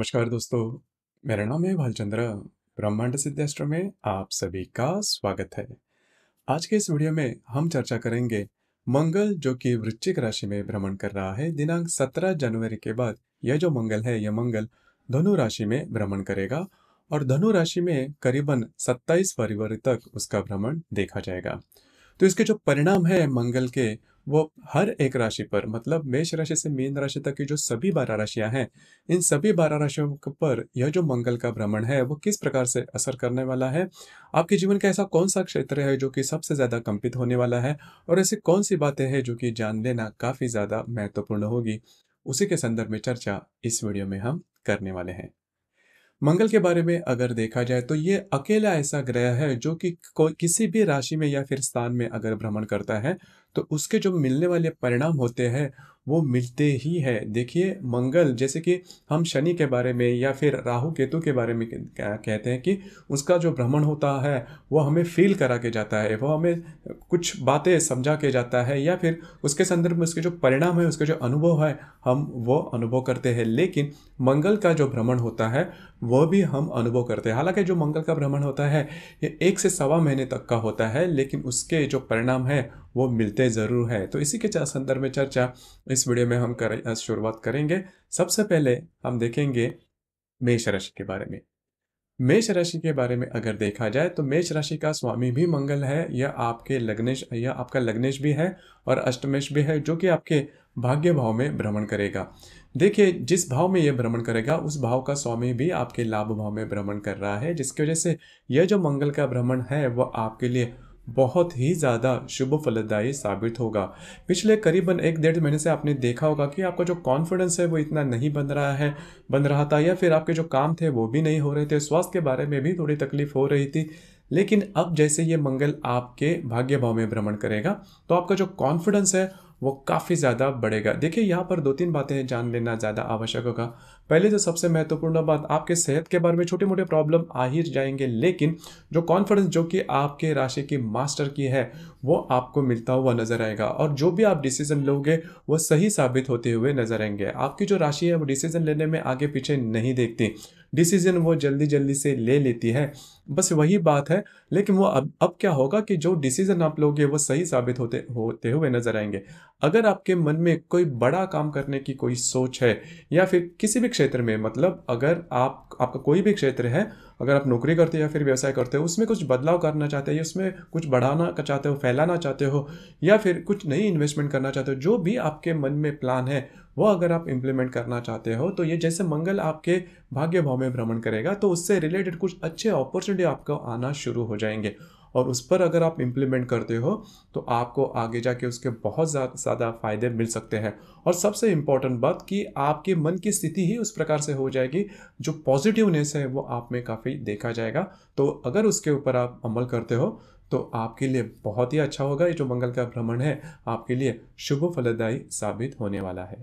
नमस्कार दोस्तों मेरा नाम है भालचंद्र ब्रह्मांड सिद्धेश्वर में आप सभी का स्वागत है आज के इस वीडियो में हम चर्चा करेंगे मंगल जो कि वृश्चिक राशि में भ्रमण कर रहा है दिनांक 17 जनवरी के बाद यह जो मंगल है यह मंगल धनु राशि में भ्रमण करेगा और धनु राशि में करीबन 27 फरवरी तक उसका भ्रमण देखा जाएगा तो इसके जो परिणाम है मंगल के वो हर एक राशि पर मतलब मेष राशि से मीन राशि तक की जो सभी बारह राशियां हैं इन सभी बारह राशियों पर यह जो मंगल का भ्रमण है वो किस प्रकार से असर करने वाला है आपके जीवन का ऐसा कौन सा क्षेत्र है जो कि सबसे ज़्यादा कंपित होने वाला है और ऐसी कौन सी बातें हैं जो कि जान लेना काफ़ी ज़्यादा महत्वपूर्ण होगी उसी के संदर्भ में चर्चा इस वीडियो में हम करने वाले हैं मंगल के बारे में अगर देखा जाए तो ये अकेला ऐसा ग्रह है जो कि किसी भी राशि में या फिर स्थान में अगर भ्रमण करता है तो उसके जो मिलने वाले परिणाम होते हैं वो मिलते ही है देखिए मंगल जैसे कि हम शनि के बारे में या फिर राहु केतु के बारे में कहते हैं कि उसका जो भ्रमण होता है वो हमें फील करा के जाता है वो हमें कुछ बातें समझा के जाता है या फिर उसके संदर्भ में उसके जो परिणाम है उसके जो अनुभव है हम वो अनुभव करते हैं लेकिन मंगल का जो भ्रमण होता है वह भी हम अनुभव करते हैं हालांकि जो मंगल का भ्रमण होता है ये एक से सवा महीने तक का होता है लेकिन उसके जो परिणाम है वो मिलते ज़रूर है तो इसी के संदर्भ में चर्चा इस वीडियो में हम कर शुरुआत करेंगे सबसे पहले हम देखेंगे मेष राशि के बारे में मेष राशि के बारे में अगर देखा जाए तो मेष राशि का स्वामी भी मंगल है यह आपके लग्नेश यह आपका लग्नेश भी है और अष्टमेश भी है जो कि आपके भाग्य भाव में भ्रमण करेगा देखिए जिस भाव में यह भ्रमण करेगा उस भाव का स्वामी भी आपके लाभ भाव में भ्रमण कर रहा है जिसकी वजह से यह जो मंगल का भ्रमण है वह आपके लिए बहुत ही ज़्यादा शुभ फलदायी साबित होगा पिछले करीबन एक डेढ़ महीने से आपने देखा होगा कि आपका जो कॉन्फिडेंस है वो इतना नहीं बन रहा है बन रहा था या फिर आपके जो काम थे वो भी नहीं हो रहे थे स्वास्थ्य के बारे में भी थोड़ी तकलीफ हो रही थी लेकिन अब जैसे ये मंगल आपके भाग्य भाव में भ्रमण करेगा तो आपका जो कॉन्फिडेंस है वो काफ़ी ज़्यादा बढ़ेगा देखिए यहाँ पर दो तीन बातें जान लेना ज़्यादा आवश्यक होगा पहले जो तो सबसे महत्वपूर्ण बात आपके सेहत के बारे में छोटे मोटे प्रॉब्लम आ ही जाएंगे लेकिन जो कॉन्फिडेंस जो कि आपके राशि की मास्टर की है वो आपको मिलता हुआ नज़र आएगा और जो भी आप डिसीजन लोगे वो सही साबित होते हुए नजर आएंगे आपकी जो राशि है वो डिसीजन लेने में आगे पीछे नहीं देखती डिसीजन वो जल्दी जल्दी से ले लेती है बस वही बात है लेकिन वो अब अब क्या होगा कि जो डिसीज़न आप लोगे वो सही साबित होते होते हुए नज़र आएंगे अगर आपके मन में कोई बड़ा काम करने की कोई सोच है या फिर किसी भी क्षेत्र में मतलब अगर आप आपका कोई भी क्षेत्र है अगर आप नौकरी करते हो या फिर व्यवसाय करते हो उसमें कुछ बदलाव करना चाहते हो उसमें कुछ बढ़ाना चाहते हो फैलाना चाहते हो या फिर कुछ नई इन्वेस्टमेंट करना चाहते हो जो भी आपके मन में प्लान है वो अगर आप इम्प्लीमेंट करना चाहते हो तो ये जैसे मंगल आपके भाग्य भाव में भ्रमण करेगा तो उससे रिलेटेड कुछ अच्छे अपॉर्चुनिटी आपको आना शुरू हो जाएंगे और उस पर अगर आप इम्प्लीमेंट करते हो तो आपको आगे जाके उसके बहुत ज़्यादा फायदे मिल सकते हैं और सबसे इम्पॉर्टेंट बात कि आपके मन की स्थिति ही उस प्रकार से हो जाएगी जो पॉजिटिवनेस है वो आप में काफ़ी देखा जाएगा तो अगर उसके ऊपर आप अमल करते हो तो आपके लिए बहुत ही अच्छा होगा ये जो मंगल का भ्रमण है आपके लिए शुभ फलदायी साबित होने वाला है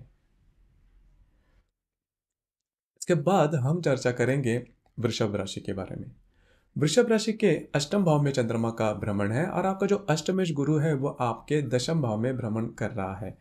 इसके बाद हम चर्चा करेंगे वृषभ राशि के बारे में वृषभ राशि के अष्टम भाव में चंद्रमा का भ्रमण है और आपका जो अष्टमेश गुरु है वो आपके दशम भाव में भ्रमण कर रहा है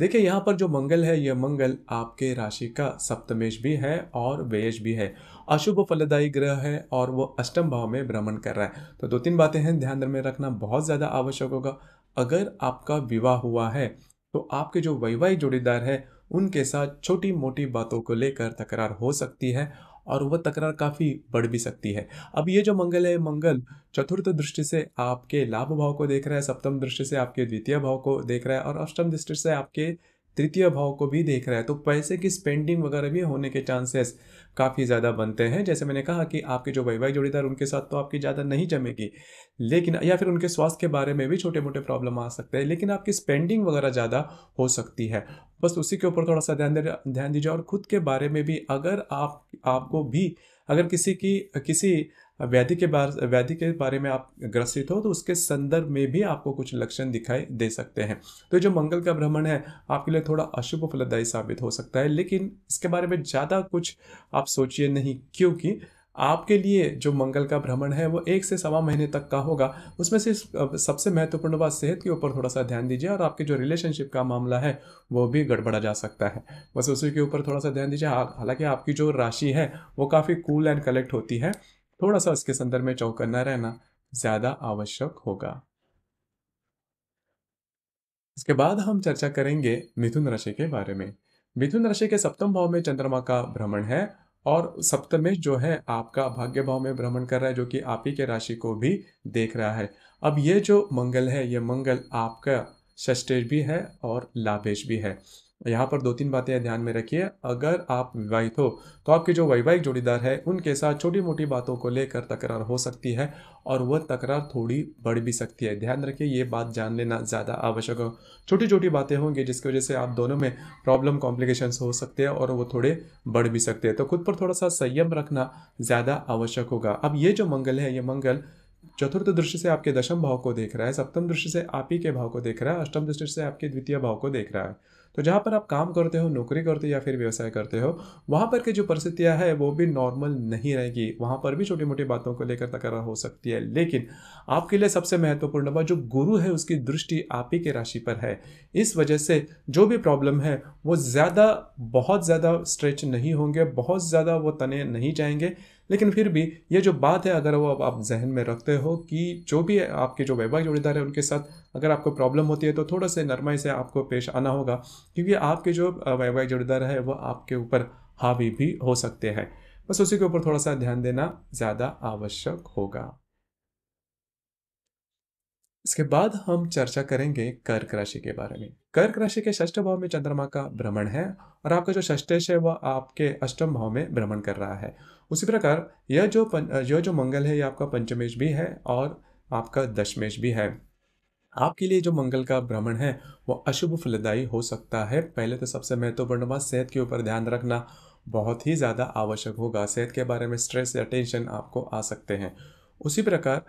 देखिए यहाँ पर जो मंगल है यह मंगल आपके राशि का सप्तमेश भी है और वेश भी है अशुभ फलदायी ग्रह है और वो अष्टम भाव में भ्रमण कर रहा है तो दो तीन बातें हैं ध्यान में रखना बहुत ज़्यादा आवश्यक होगा अगर आपका विवाह हुआ है तो आपके जो वैवाहिक जोड़ीदार है उनके साथ छोटी मोटी बातों को लेकर तकरार हो सकती है और वह तकरार काफ़ी बढ़ भी सकती है अब ये जो मंगल है मंगल चतुर्थ दृष्टि से आपके लाभ भाव को देख रहा है सप्तम दृष्टि से आपके द्वितीय भाव को देख रहा है और अष्टम दृष्टि से आपके तृतीय भाव को भी देख रहा है तो पैसे की स्पेंडिंग वगैरह भी होने के चांसेस काफ़ी ज़्यादा बनते हैं जैसे मैंने कहा कि आपके जो वैवाहिक जोड़ीदार उनके साथ तो आपकी ज़्यादा नहीं जमेगी लेकिन या फिर उनके स्वास्थ्य के बारे में भी छोटे मोटे प्रॉब्लम आ सकते हैं लेकिन आपकी स्पेंडिंग वगैरह ज़्यादा हो सकती है बस उसी के ऊपर थोड़ा सा ध्यान ध्यान दीजिए और खुद के बारे में भी अगर आप आपको भी अगर किसी की किसी व्याधि के बारे व्याधि के बारे में आप ग्रसित हो तो उसके संदर्भ में भी आपको कुछ लक्षण दिखाई दे सकते हैं तो जो मंगल का भ्रमण है आपके लिए थोड़ा अशुभ फलदायी साबित हो सकता है लेकिन इसके बारे में ज़्यादा कुछ आप सोचिए नहीं क्योंकि आपके लिए जो मंगल का भ्रमण है वो एक से सवा महीने तक का होगा उसमें से सबसे महत्वपूर्ण बात सेहत के ऊपर थोड़ा सा ध्यान दीजिए और आपके जो रिलेशनशिप का मामला है वो भी गड़बड़ा जा सकता है बस उसी के ऊपर थोड़ा सा ध्यान दीजिए हालांकि आपकी जो राशि है वो काफ़ी कूल एंड कलेक्ट होती है थोड़ा सा इसके संदर्भ में चौकन्ना रहना ज़्यादा आवश्यक होगा इसके बाद हम चर्चा करेंगे मिथुन राशि के बारे में मिथुन राशि के सप्तम भाव में चंद्रमा का भ्रमण है और सप्तमेश जो है आपका भाग्य भाव में भ्रमण कर रहा है जो कि आप ही के राशि को भी देख रहा है अब ये जो मंगल है ये मंगल आपका षष्टेश भी है और लाभेश भी है यहाँ पर दो तीन बातें ध्यान में रखिए अगर आप विवाहित हो तो आपके जो वैवाहिक जोड़ीदार है उनके साथ छोटी मोटी बातों को लेकर तकरार हो सकती है और वह तकरार थोड़ी बढ़ भी सकती है ध्यान रखिए ये बात जान लेना ज़्यादा आवश्यक हो छोटी छोटी बातें होंगी जिसकी वजह से आप दोनों में प्रॉब्लम कॉम्प्लिकेशन हो सकते हैं और वो थोड़े बढ़ भी सकते हैं तो खुद पर थोड़ा सा संयम रखना ज़्यादा आवश्यक होगा अब ये जो मंगल है ये मंगल चतुर्थ दृष्टि से आपके दशम भाव को देख रहा है सप्तम दृष्टि से आप ही के भाव को देख रहा है अष्टम दृष्टि से आपके द्वितीय भाव को देख रहा है तो जहाँ पर आप काम करते हो नौकरी करते हो या फिर व्यवसाय करते हो वहाँ पर की जो परिस्थितियाँ हैं वो भी नॉर्मल नहीं रहेगी वहाँ पर भी छोटी मोटी बातों को लेकर तकरार हो सकती है लेकिन आपके लिए सबसे महत्वपूर्ण बात जो गुरु है उसकी दृष्टि आप ही के राशि पर है इस वजह से जो भी प्रॉब्लम है वो ज़्यादा बहुत ज़्यादा स्ट्रेच नहीं होंगे बहुत ज़्यादा वो तने नहीं जाएंगे लेकिन फिर भी ये जो बात है अगर वो अब आप जहन में रखते हो कि जो भी आपके जो वैवाहिक जोड़ीदार है उनके साथ अगर आपको प्रॉब्लम होती है तो थोड़ा से नरमाई से आपको पेश आना होगा क्योंकि आपके जो वैवाहिक जोड़ीदार है वो आपके ऊपर हावी भी हो सकते हैं बस उसी के ऊपर थोड़ा सा ध्यान देना ज़्यादा आवश्यक होगा इसके बाद हम चर्चा करेंगे कर्क राशि के बारे में कर्क राशि के षष्ठ भाव में चंद्रमा का भ्रमण है और आपका जो षष्टेश है वह आपके अष्टम भाव में भ्रमण कर रहा है उसी प्रकार यह जो यह जो मंगल है यह आपका पंचमेश भी है और आपका दशमेश भी है आपके लिए जो मंगल का भ्रमण है वो अशुभ फलदायी हो सकता है पहले तो सबसे महत्वपूर्ण बात सेहत के ऊपर ध्यान रखना बहुत ही ज़्यादा आवश्यक होगा सेहत के बारे में स्ट्रेस या टेंशन आपको आ सकते हैं उसी प्रकार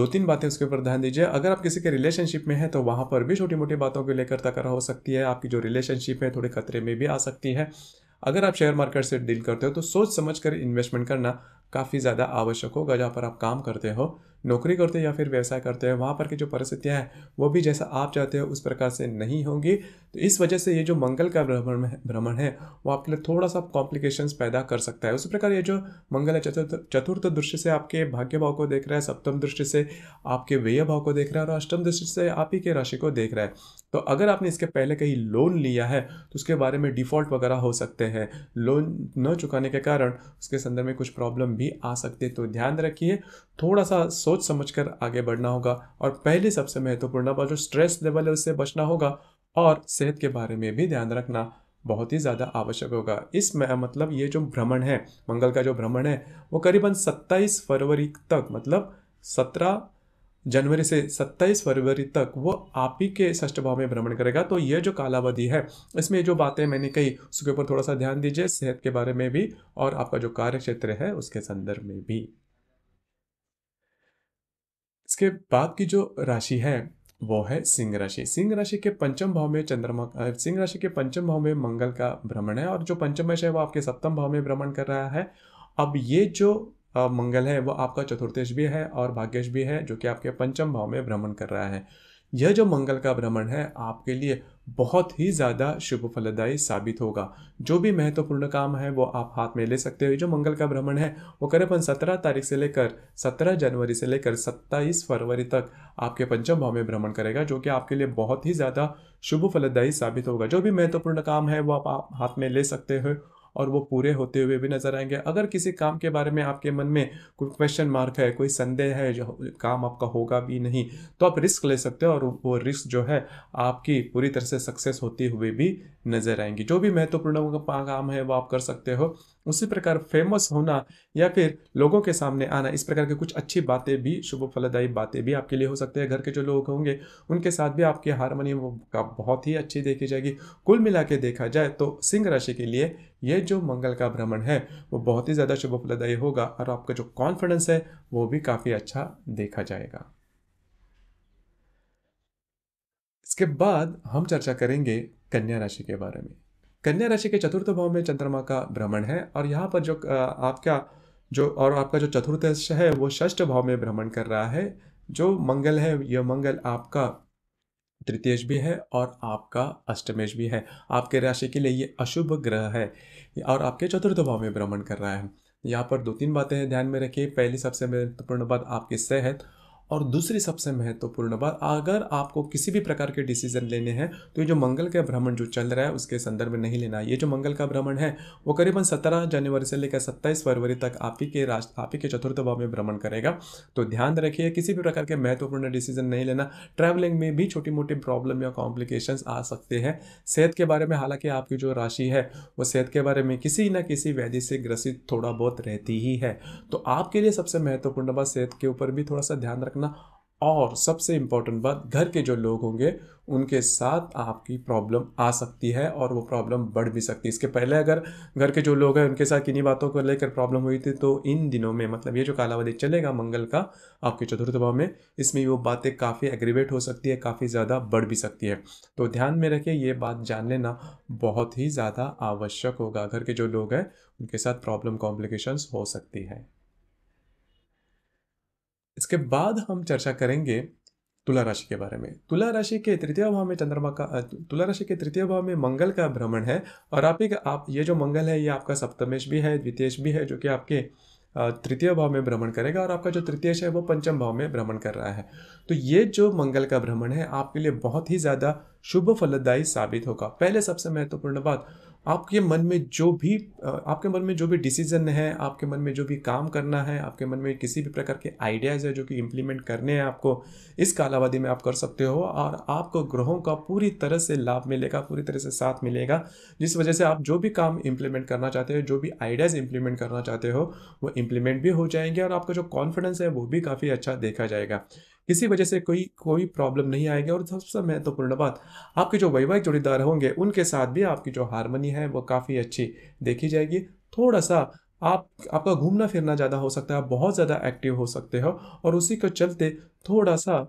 दो तीन बातें उसके ऊपर ध्यान दीजिए अगर आप किसी के रिलेशनशिप में हैं तो वहाँ पर भी छोटी मोटी बातों को लेकर तकरा हो सकती है आपकी जो रिलेशनशिप है थोड़े खतरे में भी आ सकती है अगर आप शेयर मार्केट से डील करते हो तो सोच समझ कर इन्वेस्टमेंट करना काफ़ी ज़्यादा आवश्यक होगा जहाँ पर आप काम करते हो नौकरी करते हो या फिर व्यवसाय करते हो वहाँ पर की जो परिस्थितियाँ हैं वो भी जैसा आप चाहते हो उस प्रकार से नहीं होंगी तो इस वजह से ये जो मंगल का भ्रमण भ्रमण है वो आपके लिए थोड़ा सा कॉम्प्लिकेशंस पैदा कर सकता है उसी प्रकार ये जो मंगल है चतुर्थ चतुर्थ दृष्टि से आपके भाग्य भाव को देख रहा है सप्तम दृष्टि से आपके व्यय भाव को देख रहा है और अष्टम दृष्टि से आप ही के राशि को देख रहा है तो अगर आपने इसके पहले कहीं लोन लिया है तो उसके बारे में डिफ़ॉल्ट वगैरह हो सकते हैं लोन न चुकाने के कारण उसके संदर्भ में कुछ प्रॉब्लम भी आ सकते तो ध्यान रखिए थोड़ा सा सोच समझकर आगे बढ़ना होगा और पहले सबसे महत्वपूर्ण बात जो स्ट्रेस लेवल है उससे बचना होगा और सेहत के बारे में भी ध्यान रखना बहुत ही ज़्यादा आवश्यक होगा इसमें मतलब ये जो भ्रमण है मंगल का जो भ्रमण है वो करीबन सत्ताईस फरवरी तक मतलब सत्रह जनवरी से 27 फरवरी तक वो आप ही के ष्ट भाव में भ्रमण करेगा तो ये जो कालावधि है इसमें जो बातें मैंने कही उसके ऊपर थोड़ा सा ध्यान दीजिए सेहत के बारे में भी और आपका जो कार्य क्षेत्र है उसके संदर्भ में भी इसके बाद की जो राशि है वो है सिंह राशि सिंह राशि के पंचम भाव में चंद्रमा सिंह राशि के पंचम भाव में मंगल का भ्रमण है और जो पंचमेश है वो आपके सप्तम भाव में भ्रमण कर रहा है अब ये जो मंगल है वह आपका चतुर्थेश भी है और भाग्यश भी है जो कि आपके पंचम भाव में भ्रमण कर रहा है यह जो मंगल का भ्रमण है आपके लिए बहुत ही ज़्यादा शुभ फलदायी साबित होगा जो भी महत्वपूर्ण काम है वो आप हाथ में ले सकते हो जो मंगल का भ्रमण है वो करीबन सत्रह तारीख से लेकर सत्रह जनवरी से लेकर सत्ताईस फरवरी तक आपके पंचम भाव में भ्रमण करेगा जो कि आपके लिए बहुत ही ज़्यादा शुभ फलदायी साबित होगा जो भी महत्वपूर्ण काम है वो आप हाथ में ले सकते हो और वो पूरे होते हुए भी नज़र आएंगे अगर किसी काम के बारे में आपके मन में कोई क्वेश्चन मार्क है कोई संदेह है जो काम आपका होगा भी नहीं तो आप रिस्क ले सकते हो और वो रिस्क जो है आपकी पूरी तरह से सक्सेस होती हुई भी नज़र आएंगी जो भी महत्वपूर्ण काम है वो आप कर सकते हो उसी प्रकार फेमस होना या फिर लोगों के सामने आना इस प्रकार की कुछ अच्छी बातें भी शुभ फलदायी बातें भी आपके लिए हो सकते हैं घर के जो लोग होंगे उनके साथ भी आपकी हारमोनियम का बहुत ही अच्छी देखी जाएगी कुल मिला के देखा जाए तो सिंह राशि के लिए ये जो मंगल का भ्रमण है वो बहुत ही ज़्यादा शुभ फलदायी होगा और आपका जो कॉन्फिडेंस है वो भी काफ़ी अच्छा देखा जाएगा इसके बाद हम चर्चा करेंगे कन्या राशि के बारे में कन्या राशि के चतुर्थ भाव में चंद्रमा का भ्रमण है और यहाँ पर जो आपका जो और आपका जो चतुर्थश है वो षष्ठ भाव में भ्रमण कर रहा है जो मंगल है यह मंगल आपका तृतीयश भी है और आपका अष्टमेश भी है आपके राशि के लिए ये अशुभ ग्रह है और आपके चतुर्थ भाव में भ्रमण कर रहा है यहाँ पर दो तीन बातें ध्यान में रखिए पहली सबसे महत्वपूर्ण बात आपकी सेहत और दूसरी सबसे महत्वपूर्ण बात अगर आपको किसी भी प्रकार के डिसीजन लेने हैं तो ये जो मंगल का भ्रमण जो चल रहा है उसके संदर्भ में नहीं लेना ये जो मंगल का भ्रमण है वो करीबन सत्रह जनवरी से लेकर सत्ताईस फरवरी तक आप ही के राज आप ही के चतुर्थ भाव में भ्रमण करेगा तो ध्यान रखिए किसी भी प्रकार के महत्वपूर्ण डिसीजन नहीं लेना ट्रैवलिंग में भी छोटी मोटी प्रॉब्लम या कॉम्प्लिकेशन आ सकते हैं सेहत के बारे में हालांकि आपकी जो राशि है वो सेहत के बारे में किसी ना किसी व्याधि से ग्रसित थोड़ा बहुत रहती ही है तो आपके लिए सबसे महत्वपूर्ण बात सेहत के ऊपर भी थोड़ा सा ध्यान रखना रखना और सबसे इम्पॉर्टेंट बात घर के जो लोग होंगे उनके साथ आपकी प्रॉब्लम आ सकती है और वो प्रॉब्लम बढ़ भी सकती है इसके पहले अगर घर के जो लोग हैं उनके साथ किन्हीं बातों को लेकर प्रॉब्लम हुई थी तो इन दिनों में मतलब ये जो कालावधि चलेगा मंगल का आपके चतुर्थ भाव में इसमें वो बातें काफ़ी एग्रीवेट हो सकती है काफ़ी ज़्यादा बढ़ भी सकती है तो ध्यान में रखिए ये बात जान लेना बहुत ही ज़्यादा आवश्यक होगा घर के जो लोग हैं उनके साथ प्रॉब्लम कॉम्प्लिकेशंस हो सकती है इसके बाद हम चर्चा करेंगे तुला राशि के बारे में तुला राशि के तृतीय भाव में चंद्रमा का तुला राशि के तृतीय भाव में मंगल का भ्रमण है और आप एक आप ये जो मंगल है ये आपका सप्तमेश भी है द्वितीयेश भी है जो कि आपके तृतीय भाव में भ्रमण करेगा और आपका जो तृतीय है वो पंचम भाव में भ्रमण कर रहा है तो ये जो मंगल का भ्रमण है आपके लिए बहुत ही ज़्यादा शुभ फलदायी साबित होगा पहले सबसे महत्वपूर्ण बात आपके मन में जो भी आपके मन में जो भी डिसीजन है आपके मन में जो भी काम करना है आपके मन में किसी भी प्रकार के आइडियाज़ है जो कि इम्प्लीमेंट करने हैं आपको इस कालावधि में आप कर सकते हो और आपको ग्रहों का पूरी तरह से लाभ मिलेगा पूरी तरह से साथ मिलेगा जिस वजह से आप जो भी काम इम्प्लीमेंट करना चाहते हो जो भी आइडियाज़ इम्प्लीमेंट करना चाहते हो वो इम्प्लीमेंट भी हो जाएंगे और आपका जो कॉन्फिडेंस है वो भी काफ़ी अच्छा देखा जाएगा किसी वजह से कोई कोई प्रॉब्लम नहीं आएगी और सबसे महत्वपूर्ण बात आपके जो वैवाहिक जोड़ीदार होंगे उनके साथ भी आपकी जो हारमोनी है वो काफ़ी अच्छी देखी जाएगी थोड़ा सा आप आपका घूमना फिरना ज़्यादा हो सकता है आप बहुत ज़्यादा एक्टिव हो सकते हो और उसी के चलते थोड़ा सा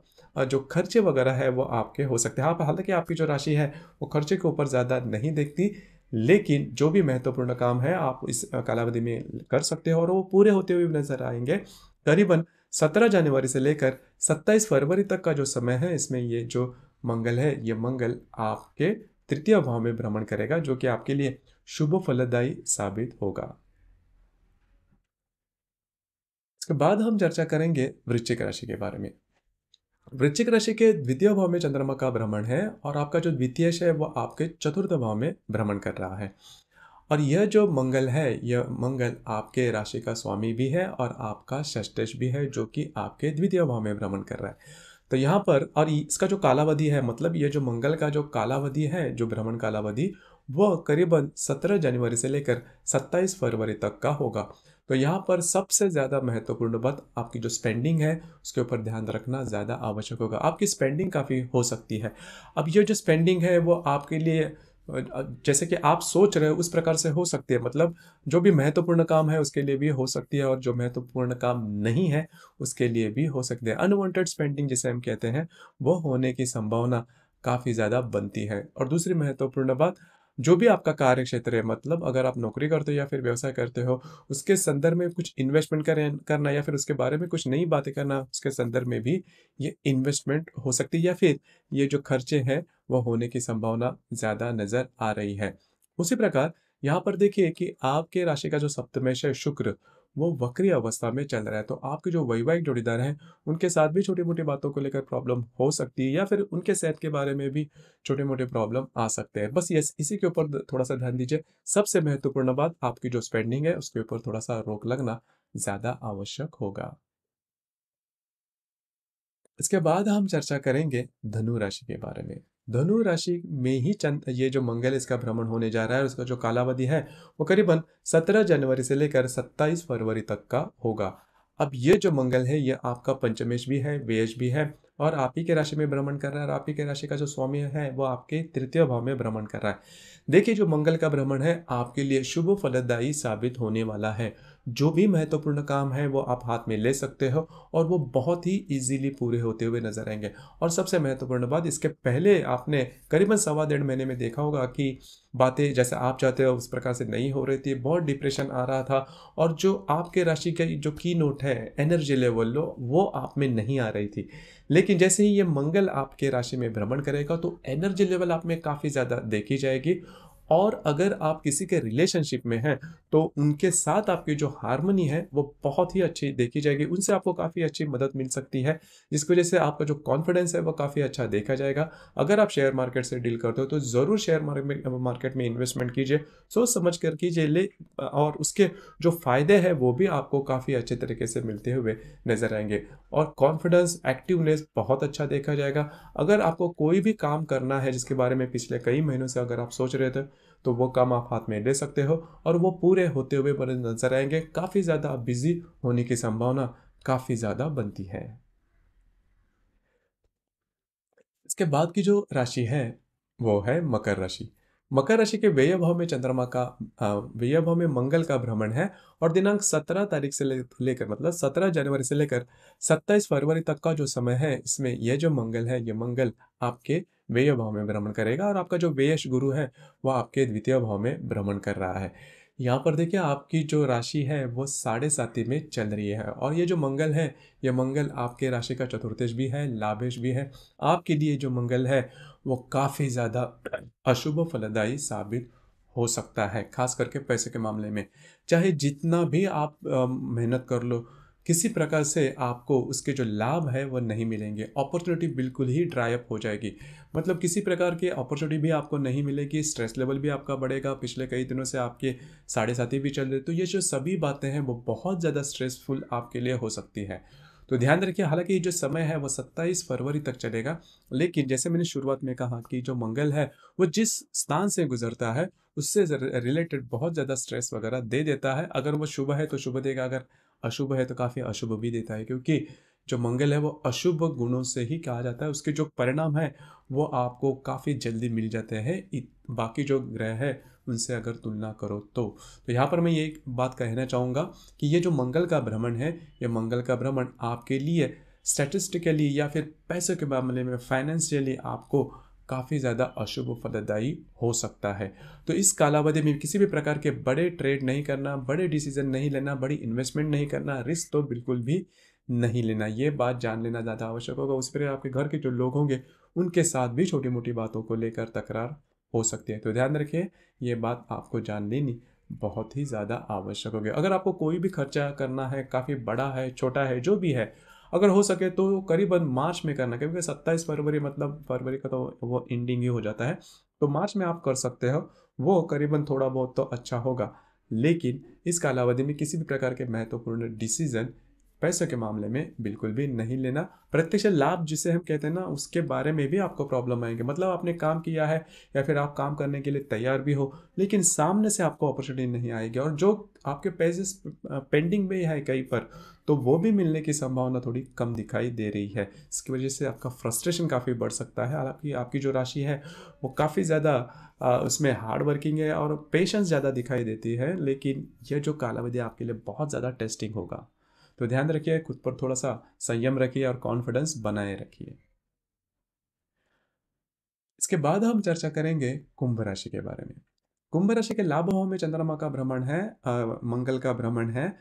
जो खर्चे वगैरह है वो आपके हो सकते हैं आप हालांकि आपकी जो राशि है वो खर्चे के ऊपर ज़्यादा नहीं देखती लेकिन जो भी महत्वपूर्ण काम है आप इस कालावधि में कर सकते हो और वो पूरे होते हुए नजर आएंगे करीबन 17 जनवरी से लेकर 27 फरवरी तक का जो समय है इसमें ये जो मंगल है ये मंगल आपके तृतीय भाव में भ्रमण करेगा जो कि आपके लिए शुभ फलदायी साबित होगा इसके बाद हम चर्चा करेंगे वृश्चिक राशि के बारे में वृश्चिक राशि के द्वितीय भाव में चंद्रमा का भ्रमण है और आपका जो द्वितीय है वह आपके चतुर्थ भाव में भ्रमण कर रहा है और यह जो मंगल है यह मंगल आपके राशि का स्वामी भी है और आपका षष्टेश भी है जो कि आपके द्वितीय भाव में भ्रमण कर रहा है तो यहाँ पर और इसका जो कालावधि है मतलब यह जो मंगल का जो कालावधि है जो भ्रमण कालावधि वह करीबन 17 जनवरी से लेकर 27 फरवरी तक का होगा तो यहाँ पर सबसे ज़्यादा महत्वपूर्ण बात आपकी जो स्पेंडिंग है उसके ऊपर ध्यान रखना ज़्यादा आवश्यक होगा आपकी स्पेंडिंग काफ़ी हो सकती है अब ये जो स्पेंडिंग है वो आपके लिए जैसे कि आप सोच रहे हो उस प्रकार से हो सकती है मतलब जो भी महत्वपूर्ण काम है उसके लिए भी हो सकती है और जो महत्वपूर्ण काम नहीं है उसके लिए भी हो सकते हैं अनवांटेड स्पेंडिंग जिसे हम कहते हैं वो होने की संभावना काफ़ी ज़्यादा बनती है और दूसरी महत्वपूर्ण बात जो भी आपका कार्य क्षेत्र है मतलब अगर आप नौकरी करते हो या फिर व्यवसाय करते हो उसके संदर्भ में कुछ इन्वेस्टमेंट करें करना या फिर उसके बारे में कुछ नई बातें करना उसके संदर्भ में भी ये इन्वेस्टमेंट हो सकती है या फिर ये जो खर्चे हैं वह होने की संभावना ज़्यादा नज़र आ रही है उसी प्रकार यहाँ पर देखिए कि आपके राशि का जो सप्तमेश है शुक्र वो वक्री अवस्था में चल रहा है तो आपके जो वैवाहिक जोड़ीदार हैं उनके साथ भी छोटी मोटी बातों को लेकर प्रॉब्लम हो सकती है या फिर उनके सेहत के बारे में भी छोटे मोटे प्रॉब्लम आ सकते हैं बस यस इसी के ऊपर थोड़ा सा ध्यान दीजिए सबसे महत्वपूर्ण बात आपकी जो स्पेंडिंग है उसके ऊपर थोड़ा सा रोक लगना ज़्यादा आवश्यक होगा इसके बाद हम चर्चा करेंगे धनु राशि के बारे में धनु राशि में ही चंद ये जो मंगल इसका भ्रमण होने जा रहा है उसका जो कालावधि है वो करीबन 17 जनवरी से लेकर 27 फरवरी तक का होगा अब ये जो मंगल है ये आपका पंचमेश भी है वेश भी है और आप ही के राशि में भ्रमण कर रहा है और आप ही के राशि का जो स्वामी है वो आपके तृतीय भाव में भ्रमण कर रहा है देखिए जो मंगल का भ्रमण है आपके लिए शुभ फलदायी साबित होने वाला है जो भी महत्वपूर्ण काम है वो आप हाथ में ले सकते हो और वो बहुत ही इजीली पूरे होते हुए नजर आएंगे और सबसे महत्वपूर्ण बात इसके पहले आपने करीबन सवा डेढ़ महीने में देखा होगा कि बातें जैसे आप चाहते हो उस प्रकार से नहीं हो रही थी बहुत डिप्रेशन आ रहा था और जो आपके राशि के जो की नोट है एनर्जी लेवल लो वो आप में नहीं आ रही थी लेकिन जैसे ही ये मंगल आपके राशि में भ्रमण करेगा तो एनर्जी लेवल आप में काफ़ी ज़्यादा देखी जाएगी और अगर आप किसी के रिलेशनशिप में हैं तो उनके साथ आपकी जो हारमोनी है वो बहुत ही अच्छी देखी जाएगी उनसे आपको काफ़ी अच्छी मदद मिल सकती है जिसकी वजह से आपका जो कॉन्फिडेंस है वो काफ़ी अच्छा देखा जाएगा अगर आप शेयर मार्केट से डील करते हो तो ज़रूर शेयर मार्केट में इन्वेस्टमेंट कीजिए सोच समझ कर कीजिए ले और उसके जो फ़ायदे हैं वो भी आपको काफ़ी अच्छे तरीके से मिलते हुए नज़र आएंगे और कॉन्फिडेंस एक्टिवनेस बहुत अच्छा देखा जाएगा अगर आपको कोई भी काम करना है जिसके बारे में पिछले कई महीनों से अगर आप सोच रहे थे तो वो काम आप हाथ में ले सकते हो और वो पूरे होते हुए बने नजर आएंगे काफ़ी ज़्यादा बिजी होने की संभावना काफ़ी ज़्यादा बनती है इसके बाद की जो राशि है वो है मकर राशि मकर राशि के व्यय भाव में चंद्रमा का व्यय भाव में मंगल का भ्रमण है और दिनांक 17 तारीख से लेकर मतलब 17 जनवरी से लेकर 27 फरवरी तक का जो समय है इसमें यह जो मंगल है ये मंगल आपके व्यय भाव में भ्रमण करेगा और आपका जो व्ययश गुरु है वह आपके द्वितीय भाव में भ्रमण कर रहा है यहाँ पर देखिए आपकी जो राशि है वो साढ़े साथी में चल रही है और ये जो मंगल है ये मंगल आपके राशि का चतुर्थेश भी है लाभेश भी है आपके लिए जो मंगल है वो काफ़ी ज़्यादा अशुभ फलदायी साबित हो सकता है खास करके पैसे के मामले में चाहे जितना भी आप मेहनत कर लो किसी प्रकार से आपको उसके जो लाभ है वह नहीं मिलेंगे अपॉर्चुनिटी बिल्कुल ही ड्राई अप हो जाएगी मतलब किसी प्रकार की अपॉर्चुनिटी भी आपको नहीं मिलेगी स्ट्रेस लेवल भी आपका बढ़ेगा पिछले कई दिनों से आपके साढ़े साथी भी चल रहे तो ये जो सभी बातें हैं वो बहुत ज़्यादा स्ट्रेसफुल आपके लिए हो सकती है तो ध्यान रखिए हालांकि जो समय है वो 27 फरवरी तक चलेगा लेकिन जैसे मैंने शुरुआत में कहा कि जो मंगल है वो जिस स्थान से गुजरता है उससे रिलेटेड बहुत ज़्यादा स्ट्रेस वगैरह दे देता है अगर वो शुभ है तो शुभ देगा अगर अशुभ है तो काफ़ी अशुभ भी देता है क्योंकि जो मंगल है वो अशुभ गुणों से ही कहा जाता है उसके जो परिणाम है वो आपको काफ़ी जल्दी मिल जाते हैं बाकी जो ग्रह है उनसे अगर तुलना करो तो तो यहाँ पर मैं ये एक बात कहना चाहूँगा कि ये जो मंगल का भ्रमण है ये मंगल का भ्रमण आपके लिए स्टैटिस्टिकली या फिर पैसे के मामले में फाइनेंशियली आपको काफ़ी ज़्यादा अशुभ फलदायी हो सकता है तो इस कालावधि में किसी भी प्रकार के बड़े ट्रेड नहीं करना बड़े डिसीजन नहीं लेना बड़ी इन्वेस्टमेंट नहीं करना रिस्क तो बिल्कुल भी नहीं लेना ये बात जान लेना ज़्यादा आवश्यक होगा उस पर आपके घर के जो लोग होंगे उनके साथ भी छोटी मोटी बातों को लेकर तकरार हो सकती है तो ध्यान रखिए ये बात आपको जान लेनी बहुत ही ज़्यादा आवश्यक होगी अगर आपको कोई भी खर्चा करना है काफ़ी बड़ा है छोटा है जो भी है अगर हो सके तो करीबन मार्च में करना क्योंकि सत्ताईस फरवरी मतलब फरवरी का तो वो एंडिंग ही हो जाता है तो मार्च में आप कर सकते हो वो करीबन थोड़ा बहुत तो अच्छा होगा लेकिन इस कालावधि में किसी भी प्रकार के महत्वपूर्ण डिसीजन पैसे के मामले में बिल्कुल भी नहीं लेना प्रत्यक्ष लाभ जिसे हम कहते हैं ना उसके बारे में भी आपको प्रॉब्लम आएंगे मतलब आपने काम किया है या फिर आप काम करने के लिए तैयार भी हो लेकिन सामने से आपको अपॉर्चुनिटी नहीं आएगी और जो आपके पैसे पेंडिंग में है कहीं पर तो वो भी मिलने की संभावना थोड़ी कम दिखाई दे रही है इसकी वजह से आपका फ्रस्ट्रेशन काफ़ी बढ़ सकता है हालांकि आपकी जो राशि है वो काफ़ी ज़्यादा उसमें हार्ड वर्किंग है और पेशेंस ज़्यादा दिखाई देती है लेकिन यह जो कालावधि आपके लिए बहुत ज़्यादा टेस्टिंग होगा तो ध्यान रखिए खुद पर थोड़ा सा संयम रखिए और कॉन्फिडेंस बनाए रखिए इसके बाद हम चर्चा करेंगे कुंभ राशि के बारे में कुंभ राशि के लाभों में चंद्रमा का भ्रमण है आ, मंगल का भ्रमण है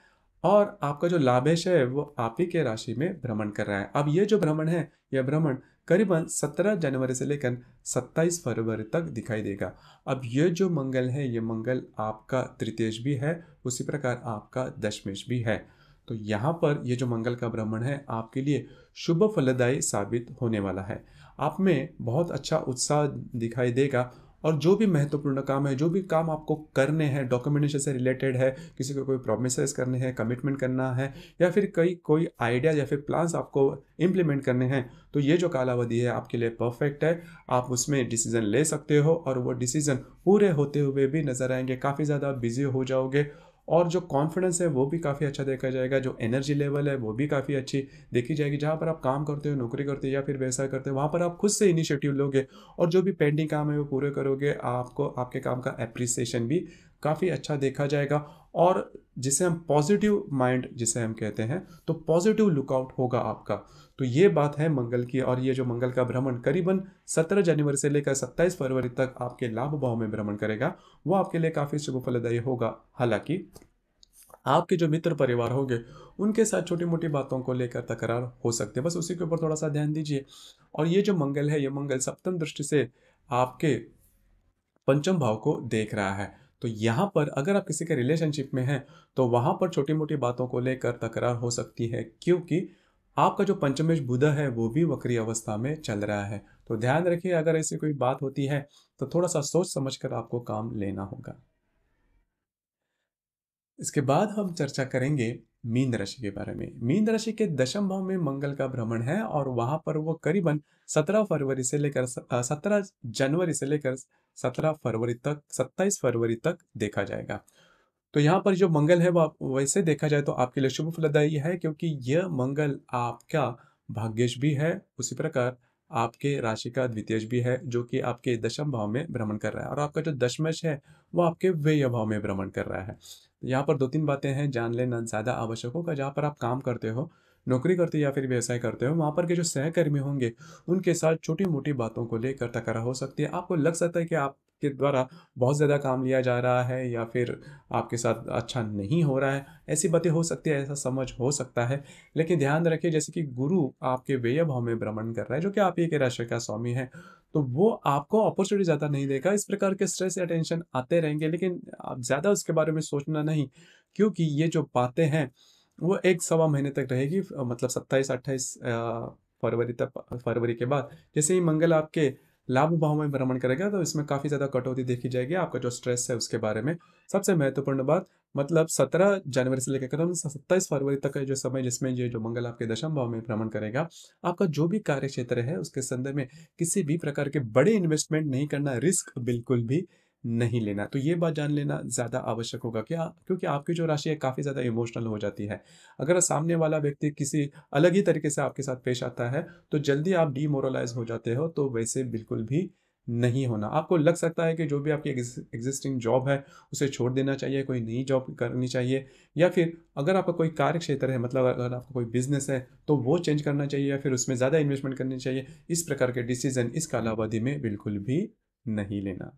और आपका जो लाभेश है वो आप ही के राशि में भ्रमण कर रहा है अब ये जो भ्रमण है यह भ्रमण करीबन 17 जनवरी से लेकर 27 फरवरी तक दिखाई देगा अब ये जो मंगल है ये मंगल आपका त्रितेश भी है उसी प्रकार आपका दशमेश भी है तो यहाँ पर ये जो मंगल का भ्रमण है आपके लिए शुभ फलदायी साबित होने वाला है आप में बहुत अच्छा उत्साह दिखाई देगा और जो भी महत्वपूर्ण काम है जो भी काम आपको करने हैं डॉक्यूमेंटेशन से रिलेटेड है किसी को कोई प्रोमिस करने हैं कमिटमेंट करना है या फिर कई कोई आइडिया या फिर प्लान्स आपको इम्प्लीमेंट करने हैं तो ये जो कालावधि है आपके लिए परफेक्ट है आप उसमें डिसीजन ले सकते हो और वो डिसीजन पूरे होते हुए भी नज़र आएंगे काफ़ी ज़्यादा बिजी हो जाओगे और जो कॉन्फिडेंस है वो भी काफ़ी अच्छा देखा जाएगा जो एनर्जी लेवल है वो भी काफ़ी अच्छी देखी जाएगी जहाँ पर आप काम करते हो नौकरी करते हो या फिर व्यवसाय करते हो वहाँ पर आप खुद से इनिशिएटिव लोगे और जो भी पेंडिंग काम है वो पूरे करोगे आपको आपके काम का एप्रिसिएशन भी काफ़ी अच्छा देखा जाएगा और जिसे हम पॉजिटिव माइंड जिसे हम कहते हैं तो पॉजिटिव लुकआउट होगा आपका तो ये बात है मंगल की और ये जो मंगल का भ्रमण करीबन 17 जनवरी से लेकर 27 फरवरी तक आपके लाभ भाव में भ्रमण करेगा वो आपके लिए काफ़ी शुभ फलदायी होगा हालांकि आपके जो मित्र परिवार होंगे उनके साथ छोटी मोटी बातों को लेकर तकरार हो सकते हैं बस उसी के ऊपर थोड़ा सा ध्यान दीजिए और ये जो मंगल है ये मंगल सप्तम दृष्टि से आपके पंचम भाव को देख रहा है तो यहाँ पर अगर आप किसी के रिलेशनशिप में हैं तो वहाँ पर छोटी मोटी बातों को लेकर तकरार हो सकती है क्योंकि आपका जो पंचमेश बुध है वो भी वक्री अवस्था में चल रहा है तो ध्यान रखिए अगर ऐसी कोई बात होती है तो थोड़ा सा सोच समझ कर आपको काम लेना होगा इसके बाद हम चर्चा करेंगे मीन राशि के बारे में मीन राशि के दशम भाव में मंगल का भ्रमण है और वहां पर वो करीबन 17 फरवरी से लेकर 17 जनवरी से लेकर 17 फरवरी तक 27 फरवरी तक देखा जाएगा तो यहाँ पर जो मंगल है वो वैसे देखा जाए तो आपके लिए शुभ फलदायी है क्योंकि यह मंगल आपका भाग्यश भी है उसी प्रकार आपके राशि का द्वितीयश भी है जो कि आपके दशम भाव में भ्रमण कर रहा है और आपका जो दशमश है वो आपके व्यय भाव में भ्रमण कर रहा है यहाँ पर दो तीन बातें हैं जान लेना ज़्यादा आवश्यक होगा जहाँ पर आप काम करते हो नौकरी करते हो या फिर व्यवसाय करते हो वहाँ पर के जो सहकर्मी होंगे उनके साथ छोटी मोटी बातों को लेकर तकरा हो सकती है आपको लग सकता है कि आप के द्वारा बहुत ज़्यादा काम लिया जा रहा है या फिर आपके साथ अच्छा नहीं हो रहा है ऐसी बातें हो सकती है ऐसा समझ हो सकता है लेकिन ध्यान रखिए जैसे कि गुरु आपके व्यय भाव में भ्रमण कर रहा है जो कि आप एक राशि का स्वामी है तो वो आपको अपॉर्चुनिटी ज़्यादा नहीं देगा इस प्रकार के स्ट्रेस या टेंशन आते रहेंगे लेकिन आप ज़्यादा उसके बारे में सोचना नहीं क्योंकि ये जो बातें हैं वो एक सवा महीने तक रहेगी मतलब सत्ताईस अट्ठाईस फरवरी तक फरवरी के बाद जैसे ही मंगल आपके लाभ भाव में भ्रमण करेगा तो इसमें काफ़ी ज़्यादा कटौती देखी जाएगी आपका जो स्ट्रेस है उसके बारे में सबसे महत्वपूर्ण बात मतलब 17 जनवरी से लेकर सत्ताईस फरवरी तक का जो समय जिसमें ये जो मंगल आपके दशम भाव में भ्रमण करेगा आपका जो भी कार्य क्षेत्र है उसके संदर्भ में किसी भी प्रकार के बड़े इन्वेस्टमेंट नहीं करना रिस्क बिल्कुल भी नहीं लेना तो ये बात जान लेना ज़्यादा आवश्यक होगा क्या क्योंकि आपकी जो राशि है काफ़ी ज़्यादा इमोशनल हो जाती है अगर सामने वाला व्यक्ति किसी अलग ही तरीके से आपके साथ पेश आता है तो जल्दी आप डीमोरलाइज हो जाते हो तो वैसे बिल्कुल भी नहीं होना आपको लग सकता है कि जो भी आपकी एग्जिस्टिंग जॉब है उसे छोड़ देना चाहिए कोई नई जॉब करनी चाहिए या फिर अगर आपका कोई कार्य क्षेत्र है मतलब अगर आपका कोई बिजनेस है तो वो चेंज करना चाहिए या फिर उसमें ज़्यादा इन्वेस्टमेंट करनी चाहिए इस प्रकार के डिसीजन इस कालावधि में बिल्कुल भी नहीं लेना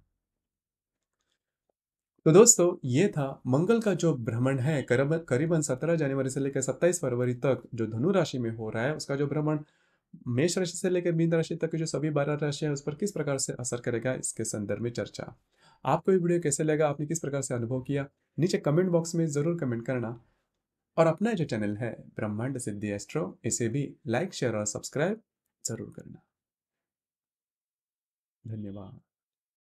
तो दोस्तों ये था मंगल का जो भ्रमण है करीबन सत्रह जनवरी से लेकर सत्ताईस फरवरी तक जो धनु राशि में हो रहा है उसका जो भ्रमण मेष राशि से लेकर मीन राशि तक के जो सभी बारह राशि है उस पर किस प्रकार से असर करेगा इसके संदर्भ में चर्चा आपको ये वीडियो कैसे लगा आपने किस प्रकार से अनुभव किया नीचे कमेंट बॉक्स में ज़रूर कमेंट करना और अपना जो चैनल है ब्रह्मांड सिद्धि एस्ट्रो इसे भी लाइक शेयर और सब्सक्राइब ज़रूर करना धन्यवाद